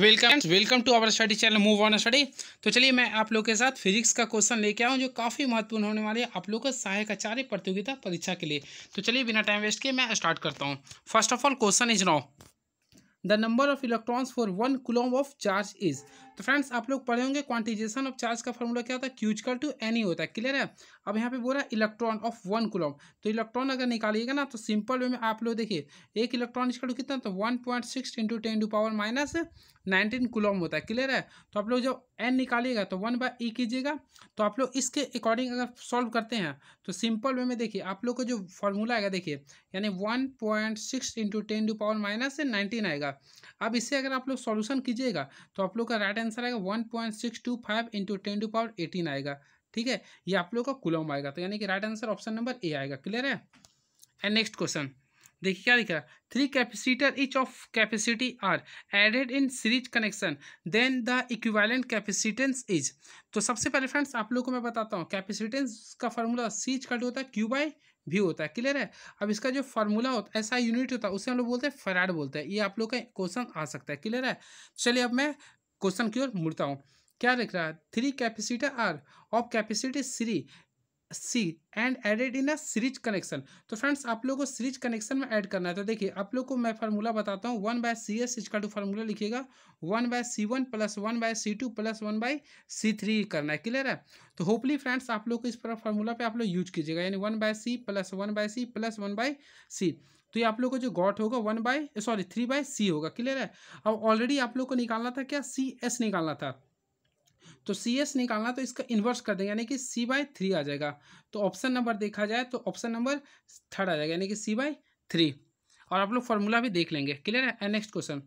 Welcome welcome to our study channel move on study तो चलिए मैं आप लोग के साथ फिजिक्स का क्वेश्चन लेके आऊँ जो काफ़ी महत्वपूर्ण होने वाले आप लोगों का सहायक आचार्य प्रतियोगिता परीक्षा के लिए तो चलिए बिना टाइम वेस्ट किए मैं स्टार्ट करता हूँ first of all question is now the number of electrons for one coulomb of charge is तो फ्रेंड्स आप लोग पढ़े होंगे क्वांटिजेशन ऑफ चार्ज का फॉर्मूला क्या होता है क्यूजकल टू एनी होता है क्लियर है अब यहाँ पे बोल रहा है इलेक्ट्रॉन ऑफ वन कुलम तो इलेक्ट्रॉन अगर निकालिएगा ना तो सिंपल वे में आप लोग देखिए एक इलेक्ट्रॉन इसका कितना तो one point six into ten to power minus nineteen coulomb होता है क्लियर है तो आप लोग जब एन निकालिएगा तो वन बाई ई कीजिएगा तो आप लोग इसके अकॉर्डिंग अगर सॉल्व करते हैं तो सिंपल वे में देखिए आप लोग का जो फॉर्मूला आएगा देखिए यानी one point six into ten to power minus nineteen आएगा अब इसे अगर आप लोग सॉल्यूशन कीजिएगा तो आप लोग का राइट आंसर आएगा one point six two five into ten to power eighteen आएगा ठीक है ये आप लोगों का कुलम आएगा तो यानी कि right answer option number A आएगा क्लियर है एंड नेक्स्ट क्वेश्चन देखिए क्या लिखा है three capacitor each of capacity are added in series connection then the equivalent capacitance is तो सबसे पहले फ्रेंड्स आप लोगों को मैं बताता हूँ कैपेसिटेंस का फॉर्मूला सीज कट होता है क्यू बाई भी होता है क्लियर है अब इसका जो फॉर्मूला होता है ऐसा यूनिट होता है उसे हम लोग बोलते हैं फराड बोलते हैं ये आप लोग का क्वेश्चन आ सकता है क्लियर है चलिए अब मैं क्वेश्चन की ओर मुड़ता हूँ क्या लिख रहा है three capacity are of capacity series C and added in a series connection तो फ्रेंड्स आप लोगों को सीरीज कनेक्शन में ऐड करना है तो देखिए आप लोग को मैं फार्मूला बताता हूँ वन बाय सी एस इसका टू फार्मूला लिखिएगा one by C one plus one by C two plus one by C three करना है क्लियर है तो होपली फ्रेंड्स आप लोग को इस फार्मूला पे आप लोग यूज कीजिएगा यानी one by C plus one by C plus one by C तो ये आप लोग को जो गॉट होगा one by sorry three by C होगा क्लियर है अब ऑलरेडी आप लोग को निकालना था क्या सी एस निकालना था तो सी एस निकालना तो इसका इन्वर्स कर देंगे यानी कि सी बाय थ्री आ जाएगा तो ऑप्शन नंबर देखा जाए तो ऑप्शन नंबर थर्ड आ जाएगा यानी कि सी बाय थ्री और आप लोग फॉर्मूला भी देख लेंगे क्लियर है next question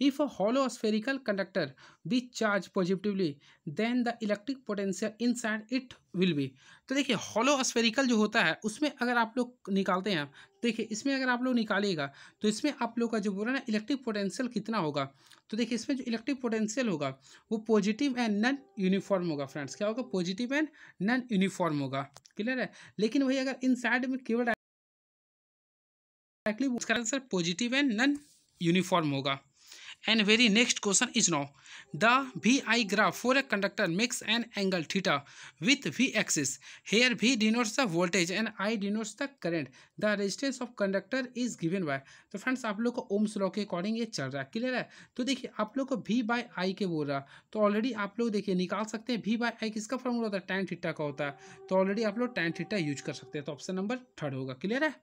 If a hollow spherical conductor be charged positively, then the electric potential inside it will be. तो देखिए hollow spherical जो होता है उसमें अगर आप लोग निकालते हैं देखिए इसमें अगर आप लोग निकालिएगा तो इसमें आप लोग का जो बोला ना इलेक्ट्रिक पोटेंशियल कितना होगा तो देखिए इसमें जो इलेक्ट्रिक पोटेंशियल होगा वो पॉजिटिव एंड नन यूनिफॉर्म होगा फ्रेंड्स क्या होगा पॉजिटिव एंड नन यूनिफॉर्म होगा क्लियर है लेकिन वही अगर इन साइड में केवल डायरेक्टली उसका answer positive and non uniform होगा and very next question is now the V I graph for a conductor makes an angle theta with V axis here V denotes the voltage and I denotes the current the resistance of conductor is given by तो friends आप लोग को Ohm's law के according ये चल रहा है clear है तो देखिए आप लोग को वी बाय आई के बोल रहा तो ऑलरेडी आप लोग देखिए निकाल सकते हैं वी बाय आई किसका फॉर्मूला होता है टैन थीटा का होता है तो ऑलरेडी आप लोग टैन थीटा यूज कर सकते हैं तो ऑप्शन नंबर थर्ड होगा क्लियर है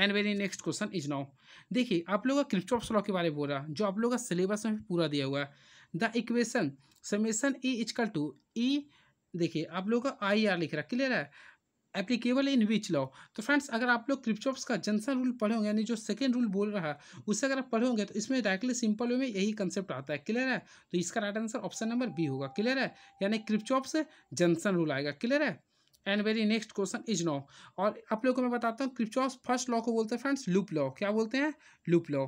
and very next question is now देखिए आप लोग का क्रिप्टॉप्स लॉ के बारे में बोल रहा जो आप लोग का सिलेबस में पूरा दिया हुआ है the equation summation A equal to E देखिए आप लोग का आई आर लिख रहा क्लियर है एप्लीकेबल इन विच लॉ तो फ्रेंड्स अगर आप लोग क्रिप्टॉप्स का जनसन रूल पढ़ोगे यानी जो सेकेंड रूल बोल रहा है उसे अगर आप पढ़ोगे तो इसमें डायरेक्टली सिंपल वे में यही कंसेप्ट आता है क्लियर है तो इसका right answer option number B होगा क्लियर है यानी क्रिप्टॉप्स जनसन रूल आएगा क्लियर है and very next question is now और आप लोगों को मैं बताता हूँ क्रिप्चॉस फर्स्ट लॉ को बोलते हैं फ्रेंड्स लूप लॉ क्या बोलते हैं लूप लॉ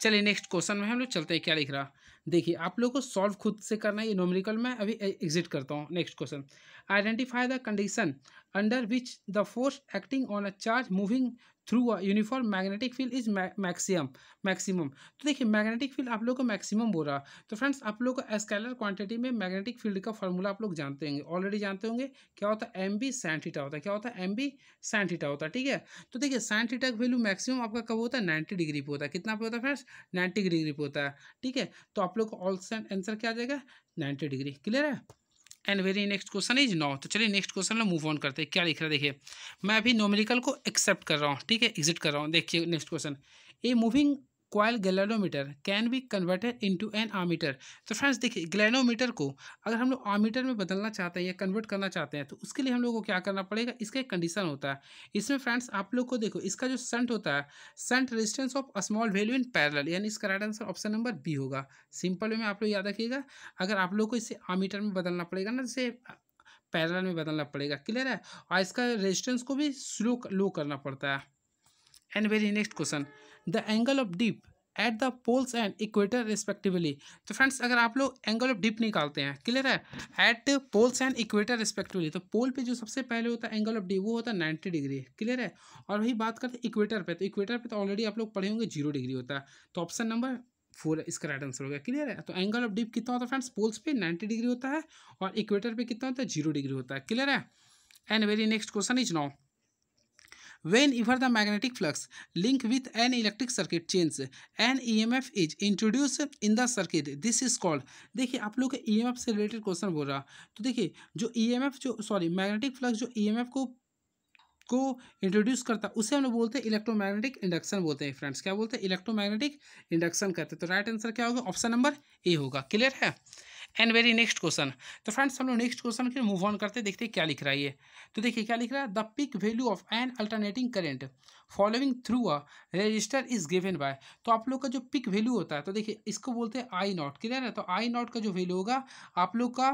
चलिए नेक्स्ट क्वेश्चन में हम लोग चलते हैं क्या लिख रहा देखिए आप लोगों को सॉल्व खुद से करना है ये नोमरिकल में अभी एग्जिट करता हूँ next question identify the condition under which the force acting on a charge moving through a uniform magnetic field is maximum maximum तो देखिए मैग्नेटिक फील्ड आप लोग को मैक्सिमम बोल रहा तो फ्रेंड्स आप लोग को स्केलर क्वांटिटी में मैग्नेटिक फील्ड का फॉर्मूला आप लोग जानते होंगे ऑलरेडी जानते होंगे क्या होता है एम बी सैंटीटा होता है क्या होता है एम बी सैंटीटा होता है ठीक है तो देखिए सैंटीटा का वैल्यू मैक्सिमम आपका कब होता है नाइन्टी डिग्री पर होता है कितना पे होता है फ्रेंड्स नाइन्टी डिग्री पर होता है ठीक है तो आप लोग का ऑल आंसर क्या आ जाएगा नाइन्टी डिग्री क्लियर है and very next question is now तो चलिए नेक्स्ट क्वेश्चन में मूव ऑन करते हैं क्या लिख रहा है देखिए मैं अभी नोमेरिकल को एक्सेप्ट कर रहा हूँ ठीक है एग्जिट कर रहा हूँ देखिए next question a moving coil galvanometer can be converted into an ammeter तो फ्रेंड्स देखिए गैलेनोमीटर को अगर हम लोग आमीटर में बदलना चाहते हैं या कन्वर्ट करना चाहते हैं तो उसके लिए हम लोग को क्या करना पड़ेगा इसका एक कंडीशन होता है इसमें फ्रेंड्स आप लोग को देखो इसका जो सेंट होता है shunt resistance of small value in parallel यानी इसका right answer option number B होगा सिंपल वे में आप लोग याद रखिएगा अगर आप लोग को इसे आमीटर में बदलना पड़ेगा ना जैसे पैरल में बदलना पड़ेगा क्लियर है और इसका रेजिस्टेंस को भी स्लो लो करना पड़ता है and very next question the angle of dip at the poles and equator respectively तो फ्रेंड्स अगर आप लोग एंगल ऑफ डिप निकालते हैं क्लियर है at poles and equator respectively तो पोल पे जो सबसे पहले होता है एंगल ऑफ डिप वो होता है नाइन्टी डिग्री क्लियर है और वही बात करते हैं इक्वेटर पे तो इक्वेटर पे तो ऑलरेडी आप लोग पढ़े होंगे जीरो डिग्री होता है तो ऑप्शन नंबर फोर इसका राइट आंसर हो गया क्लियर है तो एंगल ऑफ डिप कितना होता है फ्रेंड्स पोल्स पे नाइन्टी डिग्री होता है और इक्वेटर पे कितना होता है जीरो डिग्री होता है क्लियर है and very next question is now When ever the magnetic flux an with an electric circuit E an EMF is introduced in the circuit. This is called देखिए आप लोग ई एम एफ से related question बोल रहा तो देखिए जो E M F जो सॉरी मैग्नेटिक फ्लक्स जो ई एम एफ को को इंट्रोड्यूस करता उसे हम लोग बोलते हैं इलेक्ट्रोमैग्नेटिक इंडक्शन बोलते हैं फ्रेंड्स क्या बोलते हैं इलेक्ट्रोमैग्नेटिक इंडक्शन करते हैं तो राइट आंसर क्या होगा ऑप्शन नंबर ए होगा क्लियर है एंड वेरी नेक्स्ट क्वेश्चन तो फ्रेंड्स हम लोग नेक्स्ट क्वेश्चन के मूव ऑन करते देखते क्या लिख रहा है ये तो देखिए क्या लिख रहा है the peak value of an alternating current following through a resistor is given by तो आप लोग का जो पिक वैल्यू होता है तो देखिए इसको बोलते हैं आई नॉट क्लियर है तो आई नॉट का जो वैल्यू होगा आप लोग का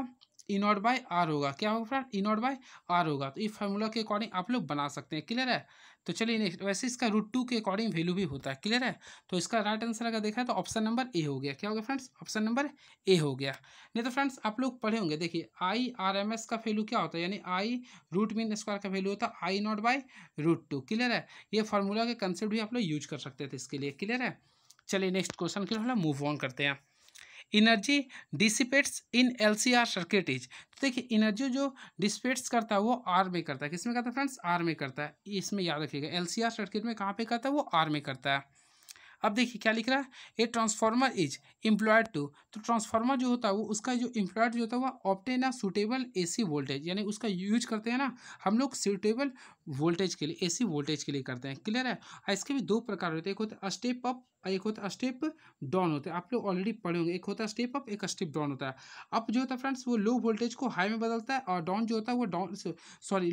ई नॉट बाय आर होगा क्या होगा friend E naught by R होगा तो इस फार्मूला के अकॉर्डिंग आप लोग बना सकते हैं क्लियर है तो चलिए नेक्स्ट वैसे इसका रूट टू के अकॉर्डिंग वैल्यू भी होता है क्लियर है तो इसका राइट आंसर अगर देखा है तो ऑप्शन नंबर ए हो गया क्या हो गया फ्रेंड्स ऑप्शन नंबर ए हो गया नहीं तो फ्रेंड्स आप लोग पढ़े होंगे देखिए आई आर एम एस का वैल्यू क्या होता है यानी आई रूट मीन स्क्वायर का वैल्यू होता है I naught by root two clear है ये फार्मूला के कंसेप्ट भी आप लोग यूज कर सकते थे इसके लिए क्लियर है चलिए नेक्स्ट क्वेश्चन के लिए मूव ऑन करते हैं energy dissipates in LCR circuit is तो देखिए इनर्जी जो डिसिपेट्स करता है वो आर में करता है किसमें करता है फ्रेंड्स आर में करता है इसमें याद रखिएगा एलसीआर सर्किट में कहाँ पे करता है वो आर में करता है अब देखिए क्या लिख रहा है a transformer is employed to तो ट्रांसफार्मर जो होता है वो उसका जो इम्प्लॉयड जो होता है वो obtain a suitable AC voltage यानी उसका यूज करते हैं ना हम लोग सूटेबल वोल्टेज के लिए एसी वोल्टेज के लिए करते हैं क्लियर है इसके भी दो प्रकार होते हैं एक होता है स्टेप अप एक होता है स्टेप डाउन होता है आप लोग ऑलरेडी पढ़े होंगे एक होता है स्टेप अप एक स्टेप डाउन होता है अप जो होता है फ्रेंड्स वो लो वोल्टेज को हाई में बदलता है और डाउन जो होता है वो डाउन सॉरी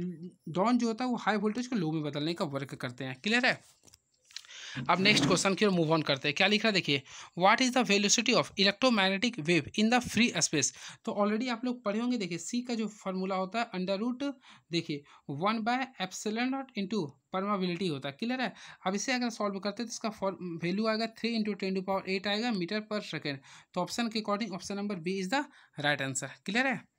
डाउन जो होता है वो हाई वोल्टेज को लो में बदलने का वर्क करते हैं क्लियर है अब नेक्स्ट क्वेश्चन की ओर मूव ऑन करते हैं क्या लिखा देखिए what is the velocity of electromagnetic wave in the free space तो ऑलरेडी आप लोग पढ़े होंगे देखिए सी का जो फॉर्मूला होता है अंडर रूट देखिए one by epsilon in into permeability होता है क्लियर है अब इसे अगर सॉल्व करते हैं तो इसका वैल्यू आएगा three into ten to power eight आएगा मीटर पर सेकेंड तो ऑप्शन के according option number B is the right answer clear है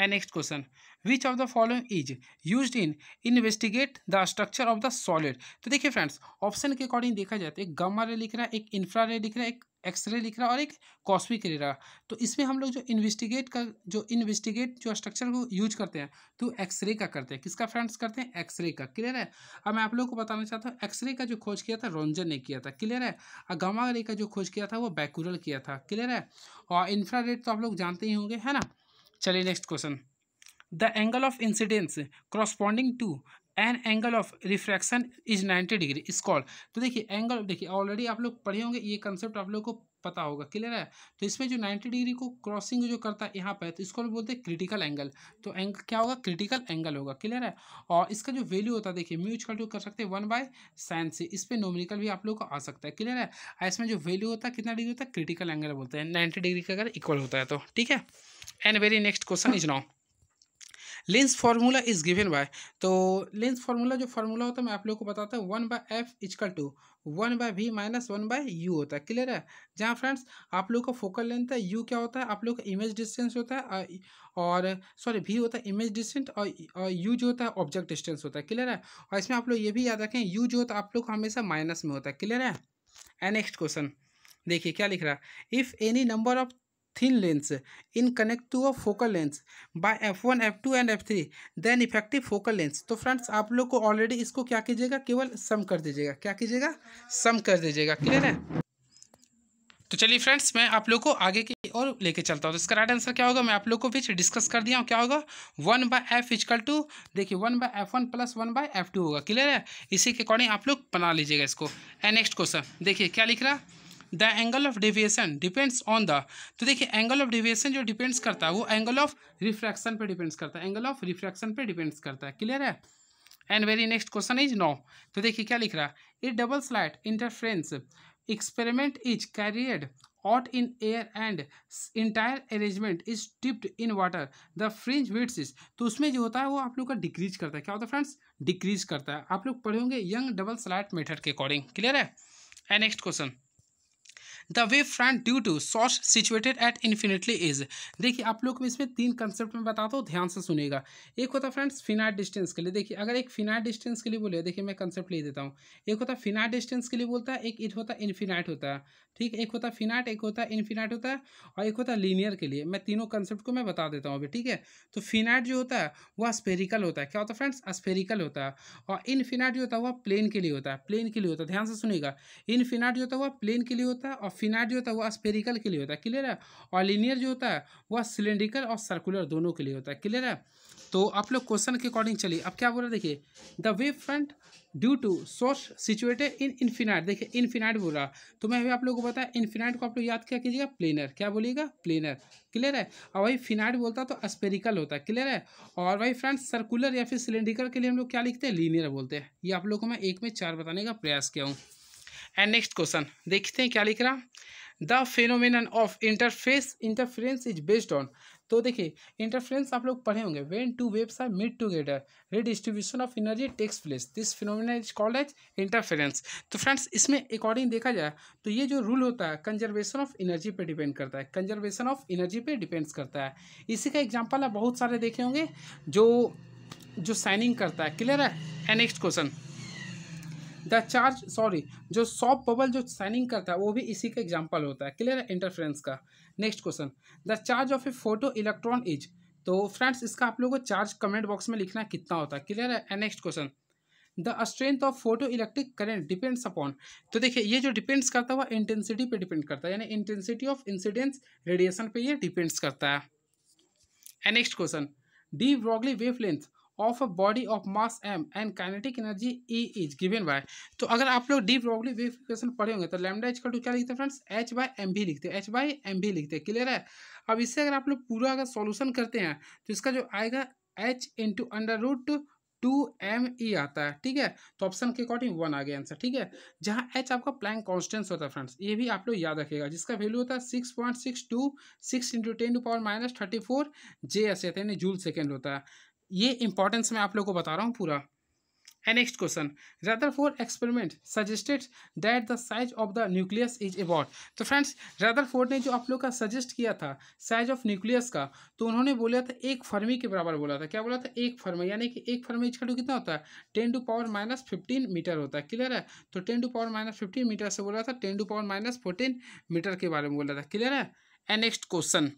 and next question which of the following is use in investigate the structure of the solid तो देखिए friends option के according देखा जाए तो एक गमा रे लिख रहा है एक इंफ्रा रे लिख रहा है एक एक्सरे लिख रहा है और एक कॉस्मिक रे रहा तो इसमें हम लोग जो इन्वेस्टिगेट का जो इन्वेस्टिगेट जो स्ट्रक्चर को यूज करते हैं तो एक्सरे का करते हैं किसका फ्रेंड्स करते हैं एक्सरे का क्लियर है अब मैं आप लोगों को बताना चाहता हूँ एक्सरे का जो खोज किया था रोंजन ने किया था क्लियर है और गमा रे का जो खोज किया था वो बैकुरल किया था क्लियर है और इन्फ्रा तो आप लोग जानते ही होंगे है ना चलिए next question the angle of incidence corresponding to an angle of refraction is ninety degree is call तो देखिए एंगल देखिए ऑलरेडी आप लोग पढ़े होंगे ये कंसेप्ट आप लोग को पता होगा क्लियर है तो इसमें जो नाइन्टी डिग्री को क्रॉसिंग जो करता है यहाँ पर तो इसको बोलते हैं क्रिटिकल एंगल तो एंगल क्या होगा क्रिटिकल एंगल होगा क्लियर है और इसका जो वैल्यू होता है देखिए म्यूज जो कर सकते हैं वन बाय साइन से इस पर नोमिनिकल भी आप लोग को आ सकता है क्लियर है इसमें जो वैल्यू होता है कितना डिग्री होता है क्रिटिकल एंगल बोलते हैं नाइन्टी डिग्री का अगर इक्वल होता है तो ठीक है and very next question is now lens formula is given by तो लेंस फार्मूला जो फार्मूला होता है मैं आप लोगों को बताता हूँ one by F equal to one by V minus one by U होता है क्लियर है जहाँ फ्रेंड्स आप लोग का फोकल लेंथ है यू क्या होता है आप लोग का इमेज डिस्टेंस होता है और सॉरी वी होता है इमेज डिस्टेंस और यू जो होता है ऑब्जेक्ट डिस्टेंस होता है क्लियर है और इसमें आप लोग ये भी याद रखें यू जो होता है आप लोग हमेशा माइनस में होता है क्लियर है एंड नेक्स्ट क्वेश्चन देखिए क्या लिख रहा है if any number of thin lens in connect to a focal lens by f1 f2 and f3 then effective focal lens तो फ्रेंड्स आप लोग को ऑलरेडी इसको क्या कीजिएगा केवल सम कर दीजिएगा क्या कीजिएगा सम कर दीजिएगा क्लियर है तो चलिए फ्रेंड्स मैं आप लोग को आगे की और लेके चलता हूँ तो इसका राइट आंसर क्या होगा मैं आप लोग को बीच डिस्कस कर दिया हूँ क्या होगा one by F equal to देखिए one by F one plus one by F two होगा क्लियर है इसी के अकॉर्डिंग आप लोग बना लीजिएगा इसको एंड नेक्स्ट क्वेश्चन देखिए क्या लिख रहा है the angle of deviation depends on the तो देखिए एंगल ऑफ डेविएशन जो डिपेंड्स करता है वो एंगल ऑफ रिफ्रैक्शन पे डिपेंड्स करता है एंगल ऑफ रिफ्रैक्शन पे डिपेंड्स करता है क्लियर है and very next question is now तो देखिए क्या लिख रहा है a double slit interference experiment is carried out in air and entire arrangement is dipped in water the fringe width is तो उसमें जो होता है वो आप लोग का डिक्रीज करता है क्या होता है फ्रेंड्स डिक्रीज करता है आप लोग पढ़े होंगे यंग डबल स्लाइड मेथड के अकॉर्डिंग क्लियर है and next question the wave front due to source situated at infinitely is देखिए आप लोग इसमें तीन कंसेप्ट में बताता हूँ ध्यान से सुनेगा एक होता है फ्रेंड्स फिनाइट डिस्टेंस के लिए देखिए अगर एक फिनाइट डिस्टेंस के लिए बोले देखिए मैं कंसेप्ट ले देता हूँ एक होता है फिनाइट डिस्टेंस के लिए बोलता है एक इट होता है इन्फिनाइट होता है ठीक है एक होता है फिनाइट एक होता है इन्फिनाइट होता है और एक होता है लीनियर के लिए मैं तीनों कंसेप्ट को मैं बता देता हूँ अभी ठीक है तो फिनाइट जो होता है वह स्पेरिकल होता है क्या होता है फ्रेंड्स स्पेरिकल होता है और इन्फिनाइट जो होता है वह प्लेन के लिए होता है प्लेन के लिए होता है ध्यान से सुनेगा इन्फिनाइट जो होता है वह प्लेन के लिए होता है और फिनाइट जो होता है वह स्पेरिकल के लिए होता है क्लियर है और लीनियर जो होता है वह सिलेंड्रिकल और सर्कुलर दोनों के लिए होता है क्लियर है तो आप लोग क्वेश्चन के अकॉर्डिंग चलिए अब क्या बोल रहे हैं देखिए the wave front due to source situated in infinite देखिए इन्फिनाइट बोल रहा तो मैं अभी आप लोगों को बताया इन्फिनाइट को आप लोग याद क्या कीजिएगा प्लेनर क्या बोलिएगा प्लेनर क्लियर है और वही फिनाइट बोलता तो स्पेरिकल होता है क्लियर है और वही फ्रेंड सर्कुलर या फिर सिलेंड्रिकल के लिए हम लोग क्या लिखते हैं लीनियर बोलते हैं ये आप लोग को मैं एक में चार बताने का प्रयास किया हूँ एंड नेक्स्ट क्वेश्चन देखते हैं क्या लिख रहा the phenomenon of interface interference is based on तो देखिए इंटरफेरेंस आप लोग पढ़े होंगे when two waves are met together distribution of energy takes place this phenomena is called as interference तो फ्रेंड्स इसमें अकॉर्डिंग देखा जाए तो ये जो रूल होता है कंजर्वेशन ऑफ एनर्जी पे डिपेंड करता है कंजर्वेशन ऑफ एनर्जी पे डिपेंड्स करता है इसी का एग्जाम्पल आप बहुत सारे देखे होंगे जो जो साइनिंग करता है क्लियर है and next question the charge sorry जो सॉफ्ट बबल जो शाइनिंग करता है वो भी इसी का एग्जाम्पल होता है क्लियर है इंटरफ्रेंस का next question the charge of a photo electron is तो फ्रेंड्स इसका आप लोगों को चार्ज कमेंट बॉक्स में लिखना कितना होता है क्लियर है next question the strength of photo electric current depends upon तो देखिए ये जो डिपेंड्स करता है वह इंटेंसिटी पे डिपेंड करता है यानी इंटेंसिटी ऑफ इंसिडेंस रेडिएशन पे ये डिपेंड्स करता है next question de Broglie wavelength of a body of mass M and kinetic energy E is given by तो अगर आप लोग डी ब्रॉगली वेव इक्वेशन पढ़े होंगे तो लैमडा इजकल टू क्या लिखते हैं फ्रेंड्स एच बाय एम भी लिखते हैं एच बाय एम भी लिखते हैं क्लियर है अब इससे अगर आप लोग पूरा अगर सॉल्यूशन करते हैं तो इसका जो आएगा H into under root two M E आता है ठीक है तो ऑप्शन के अकॉर्डिंग वन आ गया आंसर ठीक है जहाँ एच आपका प्लैंक कॉन्स्टेंस होता है फ्रेंड्स ये भी आप लोग याद रखेगा जिसका वैल्यू होता है six point six two six into ten to power minus thirty four J S यानी जूल सेकेंड होता है ये इंपॉर्टेंस मैं आप लोग को बता रहा हूँ पूरा and next question Rutherford experiment suggested that the size of the nucleus is about तो फ्रेंड्स रेदर फोर ने जो आप लोग का सजेस्ट किया था साइज ऑफ न्यूक्लियस का तो उन्होंने बोला था एक फर्मी के बराबर बोला था क्या बोला था एक फर्मी यानी कि एक फर्मी इसका टू कितना होता है ten to power minus fifteen meter होता है क्लियर है तो ten to power minus fifteen meter से बोला था ten to power minus fourteen meter के बारे में बोला था क्लियर है एंड नेक्स्ट क्वेश्चन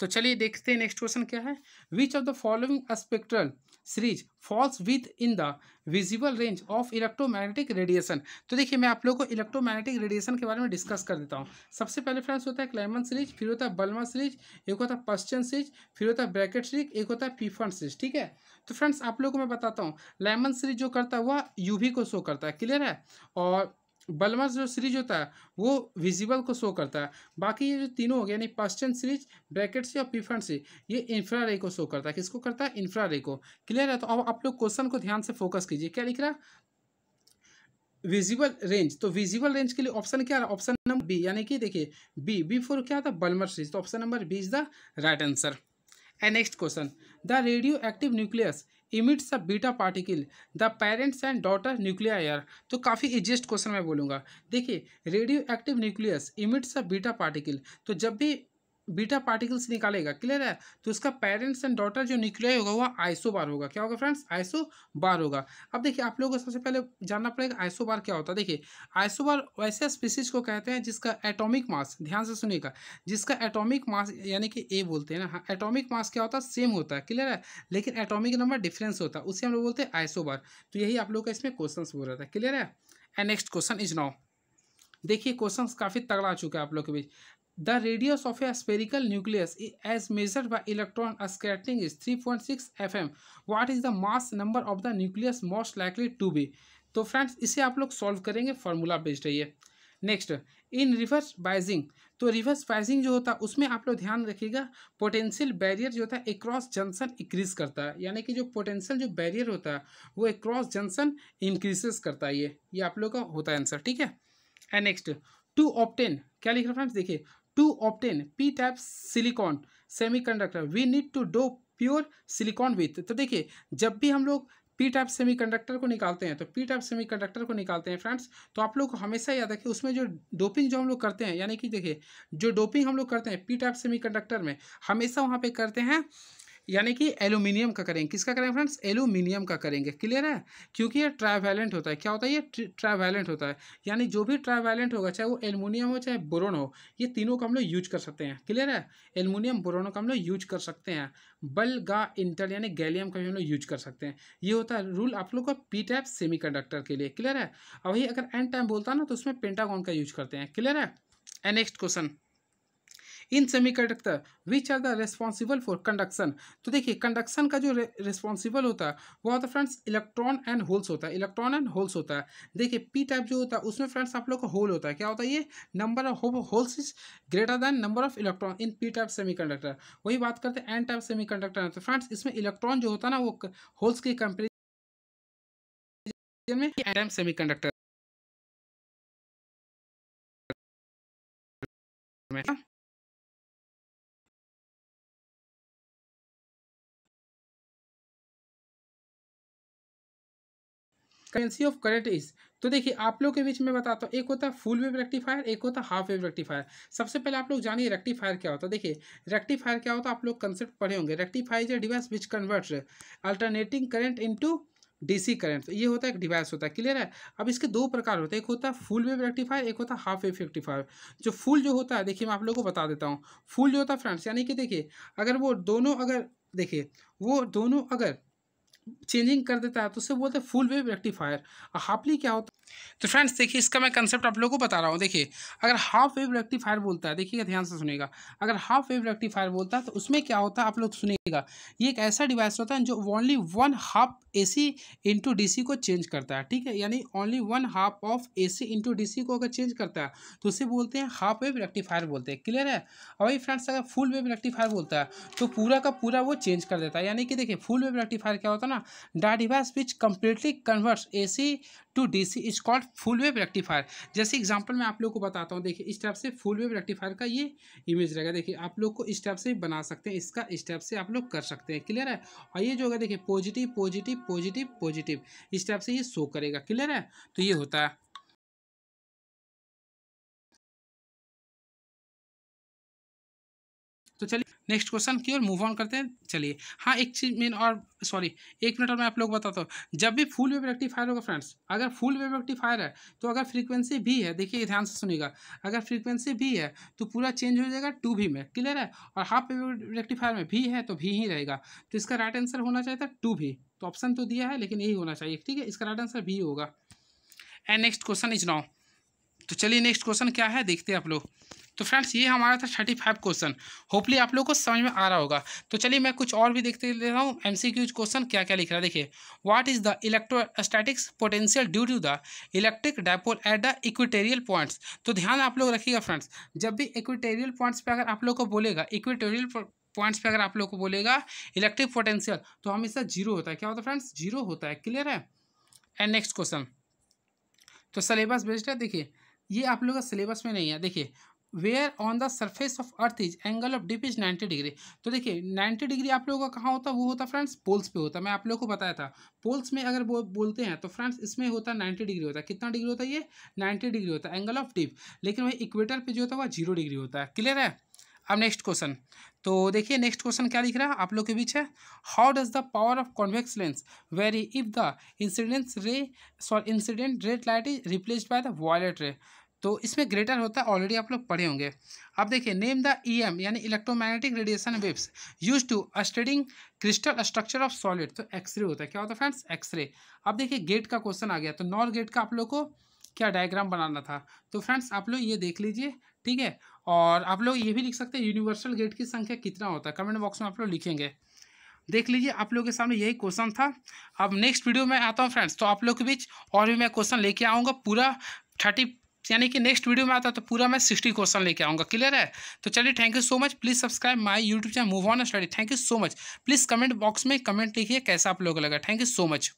तो चलिए देखते हैं नेक्स्ट क्वेश्चन क्या है which of the following spectral series falls within the visible range of electromagnetic radiation तो देखिए मैं आप लोगों को इलेक्ट्रोमैग्नेटिक रेडिएशन के बारे में डिस्कस कर देता हूँ सबसे पहले फ्रेंड्स होता है क्लाइमन सीरीज फिर होता है बल्मा सीरीज एक होता है पश्चिम सीरीज फिर होता है ब्रैकेट सीरीज एक होता है पीफन सीरीज ठीक है तो फ्रेंड्स आप लोग को मैं बताता हूँ लेमन सीरीज जो करता है वह यूवी को शो करता है क्लियर है और बलमा जो सीरीज होता है वो विजिबल को शो करता है बाकी ये जो तीनों हो गए यानी पश्चिम सीरीज ब्रैकेट से और पीफ्रंट से ये इंफ्रा रे को शो करता है किसको करता है इंफ्रा को क्लियर है तो अब आप लोग क्वेश्चन को ध्यान से फोकस कीजिए क्या लिख रहा विजिबल रेंज तो विजिबल रेंज के लिए ऑप्शन क्या रहा ऑप्शन नंबर बी यानी कि देखिए बी बी फोर क्या था बलमर सीरीज तो option number B is the right answer and next question the radioactive nucleus emits a beta particle the parents and daughter nuclei are तो काफ़ी easiest question मैं बोलूँगा देखिए radioactive nucleus emits a beta particle तो जब भी beta particles निकालेगा clear है तो इसका पेरेंट्स एंड डॉटर जो न्यूक्लियाई होगा वह आइसो बार होगा क्या होगा फ्रेंड्स आइसो बार होगा अब देखिए आप लोगों को सबसे पहले जानना पड़ेगा आइसो बार क्या होता है देखिए आइसो बार वैसे स्पीसीज को कहते हैं जिसका एटॉमिक मास ध्यान से सुनिएगा जिसका एटॉमिक मास यानी कि ए बोलते हैं ना एटोमिक हाँ, मास क्या होता है सेम होता है क्लियर है लेकिन एटोमिक नंबर डिफरेंस होता है उसे हम लोग बोलते हैं आइसो बार तो यही आप लोग का इसमें क्वेश्चन बोल रहा था क्लियर है and next question is now देखिए क्वेश्चन काफ़ी तगड़ा आ चुका है आप लोग के बीच the radius of a spherical nucleus as measured by electron scattering is 3.6 M what is the mass number of the nucleus most likely to be तो फ्रेंड्स इसे आप लोग सॉल्व करेंगे फॉर्मूला बेस्ड है ये नेक्स्ट इन रिवर्स बाइजिंग तो reverse बाइजिंग जो होता है उसमें आप लोग ध्यान रखिएगा पोटेंशियल बैरियर जो होता है एक्रॉस जंक्शन इंक्रीज करता है यानी कि जो पोटेंशियल जो बैरियर होता है वो एक्रॉस जंक्शन इंक्रीजेस करता है ये ये आप लोग का होता है आंसर ठीक है एंड नेक्स्ट टू ऑप्टेन क्या लिख रहा है फ्रेंड्स देखिए to obtain p-type silicon semiconductor we need to dope pure silicon with तो देखिए जब भी हम लोग पी टाइप सेमीकंडक्टर को निकालते हैं तो पी टाइप सेमीकंडक्टर को निकालते हैं फ्रेंड्स तो आप लोग को हमेशा याद रखिए उसमें जो डोपिंग जो हम लोग करते हैं यानी कि देखिए जो डोपिंग हम लोग करते हैं पी टाइप सेमीकंडक्टर में हमेशा वहाँ पे करते हैं यानी कि एल्यूमिनियम का करेंगे किसका करेंगे फ्रेंड्स एल्यूमिनियम का करेंगे क्लियर है क्योंकि ये ट्राइवेलेंट होता है क्या होता है ये ट्राइवेलेंट होता है यानी जो भी ट्राइवेलेंट होगा चाहे वो एलमोनियम हो चाहे बोरोन हो ये तीनों का हम लोग यूज कर सकते हैं क्लियर है एलमिनियम बोरोन का हम लोग यूज कर सकते हैं बल गा इंटर यानी गैलियम का भी हम लोग यूज कर सकते हैं ये होता है रूल आप लोग का पी टाइप सेमी के लिए क्लियर है और वही अगर एंड टाइम बोलता ना तो उसमें पेंटागॉन का यूज करते हैं क्लियर है and next question in semiconductor which are the responsible for conduction तो देखिए कंडक्शन का जो रेस्पॉन्सिबल होता है वो होता है फ्रेंड्स इलेक्ट्रॉन एंड होल्स होता है इलेक्ट्रॉन एंड होल्स होता है देखिए पी टाइप जो होता है उसमें फ्रेंड्स आप लोग का होल होता है क्या होता है ये number of holes is greater than number of electron in P type semi वही बात करते हैं एन टाइप सेमी कंडक्टर तो फ्रेंड्स इसमें इलेक्ट्रॉन जो होता है ना वो होल्स के कंपेरिजन में सेमी में करेंसी ऑफ करंट इज तो देखिए आप लोग के बीच में बताता हूँ एक होता है फुल वेव रेक्टिफायर एक होता है हाफ वेव रेक्टिफायर सबसे पहले आप लोग जानिए रेक्टिफायर क्या होता है देखिए रेक्टिफायर क्या होता है आप लोग कंसेप्ट पढ़े होंगे rectifier is a device which converts alternating current into DC current current ये होता है एक डिवाइस होता है क्लियर है अब इसके दो प्रकार होते हैं एक होता है फुल वेव रेक्टिफायर एक होता है हाफ वेव रेक्टिफायर जो फुल जो होता है देखिए मैं आप लोगों को बता देता हूँ फुल जो होता है फ्रेंड्स यानी कि देखिए अगर वो दोनों अगर देखिए वो दोनों अगर चेंजिंग कर देता है तो उसे बोलते हैं फुल वेव रेक्टिफायर और हाफली क्या होता है तो फ्रेंड्स देखिए इसका मैं कंसेप्ट आप लोगों को बता रहा हूँ देखिए अगर हाफ वेव रेक्टिफायर बोलता है देखिएगा ध्यान से सुनेगा अगर हाफ वेव रेक्टिफायर बोलता है तो उसमें क्या होता है आप लोग सुनेगा ये एक ऐसा डिवाइस होता है जो only one half A C into D C को चेंज करता है ठीक है यानी only one half of A C into D C को अगर चेंज करता है तो उसे बोलते हैं हाफ वेव रेक्टिफायर बोलते हैं क्लियर है और वही फ्रेंड्स अगर फुल वेव रेक्टिफायर बोलता है तो पूरा का पूरा वो चेंज कर देता है यानी कि देखिए फुल वेव रेक्टिफायर क्या होता है ना the device which completely converts AC to DC is called full wave rectifier जैसे एग्जांपल मैं आप लोग को बताता हूँ देखिए इस टाइप से फुल वेव रेक्टिफायर का ये इमेज रहेगा देखिए आप लोग को इस टाइप से बना सकते हैं इसका इस टाइप से आप लोग कर सकते हैं क्लियर है और ये जो होगा देखिए पॉजिटिव पॉजिटिव पॉजिटिव पॉजिटिव इस टाइप से ये शो करेगा क्लियर है तो ये होता है तो चलिए नेक्स्ट क्वेश्चन की ओर मूव ऑन करते हैं चलिए हाँ एक चीज़ मेन और सॉरी एक मिनट और मैं आप लोग बताता हूँ जब भी फुल वेव रेक्टिफायर होगा फ्रेंड्स अगर फुल वेव रेक्टिफायर है तो अगर फ्रीक्वेंसी भी है देखिए ध्यान से सुनिएगा अगर फ्रीक्वेंसी भी है तो पूरा चेंज हो जाएगा टू भी में क्लियर है और हाफ वेव रेक्टिफायर में भी है तो भी ही रहेगा तो इसका राइट आंसर होना चाहिए था टू भी तो ऑप्शन तो दिया है लेकिन यही होना चाहिए ठीक है इसका राइट आंसर भी होगा and next question is now तो चलिए नेक्स्ट क्वेश्चन क्या है देखते हैं आप लोग तो फ्रेंड्स ये हमारा था थर्टी फाइव क्वेश्चन होपली आप लोग को समझ में आ रहा होगा तो चलिए मैं कुछ और भी देखते ले रहा हूँ एम सी क्यूज क्वेश्चन क्या क्या लिख रहा है देखिए what is the electrostatics potential due to the electric dipole at the equatorial points तो ध्यान आप लोग रखिएगा फ्रेंड्स जब भी इक्विटेरियल पॉइंट्स पर अगर आप लोग को बोलेगा इक्विटेरियल पॉइंट्स पे अगर आप लोग को बोलेगा इलेक्ट्रिक पोटेंशियल तो हमेशा जीरो होता है क्या होता है फ्रेंड्स जीरो होता है क्लियर है एंड नेक्स्ट क्वेश्चन तो सिलेबस बेस्ड है देखिए ये आप लोग का सिलेबस में नहीं है देखिए where on the surface of earth is angle of dip is ninety degree तो देखिए नाइन्टी डिग्री आप लोगों का कहाँ होता है वो होता फ्रेंड्स पोल्स पे होता मैं आप लोगों को बताया था पोल्स में अगर बो, बोलते हैं तो फ्रेंड्स इसमें होता है नाइन्टी डिग्री होता है कितना डिग्री होता है ये नाइन्टी डिग्री होता है एंगल ऑफ डिप लेकिन वही इक्वेटर पर जो होता है वह जीरो डिग्री होता है क्लियर है अब नेक्स्ट क्वेश्चन तो देखिए नेक्स्ट क्वेश्चन क्या लिख रहा है आप लोग के बीच है how does the power of convex lens vary if the incidence ray sorry incident red light is replaced by the violet ray तो इसमें ग्रेटर होता है ऑलरेडी आप लोग पढ़े होंगे अब देखिए नेम द ईएम यानी electromagnetic radiation waves use to studying crystal structure of solid तो एक्सरे होता है क्या होता है फ्रेंड्स एक्सरे अब देखिए गेट का क्वेश्चन आ गया तो नॉर्थ गेट का आप लोग को क्या डायग्राम बनाना था तो फ्रेंड्स आप लोग ये देख लीजिए ठीक है और आप लोग ये भी लिख सकते हैं यूनिवर्सल गेट की संख्या कितना होता है कमेंट बॉक्स में आप लोग लिखेंगे देख लीजिए आप लोगों के सामने यही क्वेश्चन था अब नेक्स्ट वीडियो में आता हूँ फ्रेंड्स तो आप लोग के बीच और भी मैं क्वेश्चन लेके आऊँगा पूरा थर्टी यानी कि नेक्स्ट वीडियो में आता है तो पूरा मैं सिक्सटी क्वेश्चन लेके आऊँगा क्लियर है तो चलिए thank you so much please subscribe my YouTube channel move on study thank you so much please comment box में कमेंट लिखिए कैसा आप लोगों को लगा थैंक यू सो मच